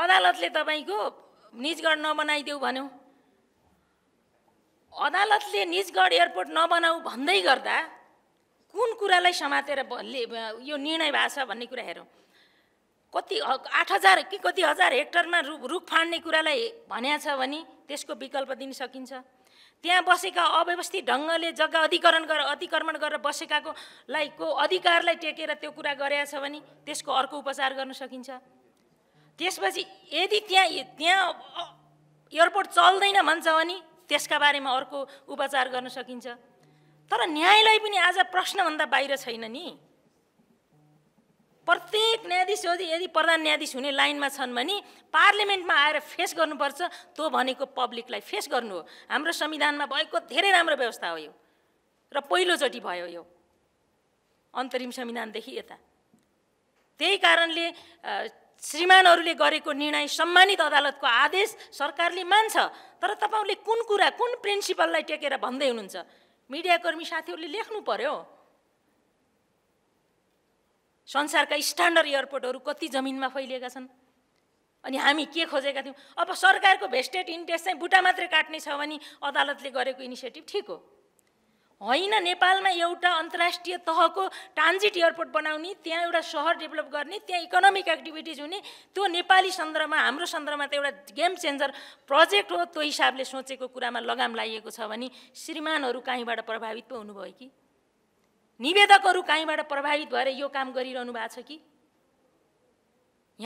अदालतले तपाईँको निजगढ नबनाइदेऊ भन्यो अदालतले निजगढ एयरपोर्ट नबनाऊ भन्दै गर्दा कुन कुरालाई समातेर यो निर्णय भएको छ भन्ने कुरा हेरौँ कति आठ हजार कि कति हजार हेक्टरमा रु रुख फाँड्ने कुरालाई भन्या छ भने त्यसको विकल्प दिन सकिन्छ त्यहाँ बसेका अव्यवस्थित ढङ्गले जग्गा अधिकरण गरेर अतिक्रमण गरेर बसेकाको लाई को अधिकारलाई टेकेर त्यो कुरा गरेछ भने त्यसको अर्को उपचार गर्न सकिन्छ त्यसपछि यदि त्यहाँ त्यहाँ एयरपोर्ट चल्दैन भन्छ भने त्यसका बारेमा अर्को उपचार गर्न सकिन्छ तर न्यायालय पनि आज प्रश्नभन्दा बाहिर छैन नि प्रत्येक न्यायाधीश यदि प्रधान न्यायाधीश हुने लाइनमा छन् भने पार्लियामेन्टमा आएर फेस गर्नुपर्छ त्यो भनेको पब्लिकलाई फेस गर्नु हो हाम्रो संविधानमा भएको धेरै राम्रो व्यवस्था हो यो र पहिलोचोटि भयो यो अन्तरिम संविधानदेखि यता त्यही कारणले श्रीमानहरूले गरेको निर्णय सम्मानित अदालतको आदेश सरकारले मान्छ तर तपाईँले कुन कुरा कुन प्रिन्सिपललाई टेकेर भन्दै हुनुहुन्छ मिडियाकर्मी साथीहरूले लेख्नु पर्यो संसारका स्ट्यान्डर्ड एयरपोर्टहरू कति जमिनमा फैलिएका छन् अनि हामी के खोजेका थियौँ अब सरकारको भेस्टेड इन्ट्रेस्ट चाहिँ बुटा मात्रै काट्ने छ भने अदालतले गरेको इनिसिएटिभ ठिक हो होइन नेपालमा एउटा अन्तर्राष्ट्रिय तहको ट्रान्जिट एयरपोर्ट बनाउने त्यहाँ एउटा सहर डेभलप गर्ने त्यहाँ इकोनोमिक एक्टिभिटिज हुने त्यो नेपाली सन्दर्भमा हाम्रो सन्दर्भमा त एउटा गेम चेन्जर प्रोजेक्ट हो त्यो हिसाबले सोचेको कुरामा लगाम लागेको छ भने श्रीमानहरू कहीँबाट प्रभावित पो हुनुभयो कि निवेदकहरू कहीँबाट प्रभावित भएर यो काम गरिरहनु भएको छ कि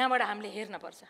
यहाँबाट हामीले हेर्न पर्छ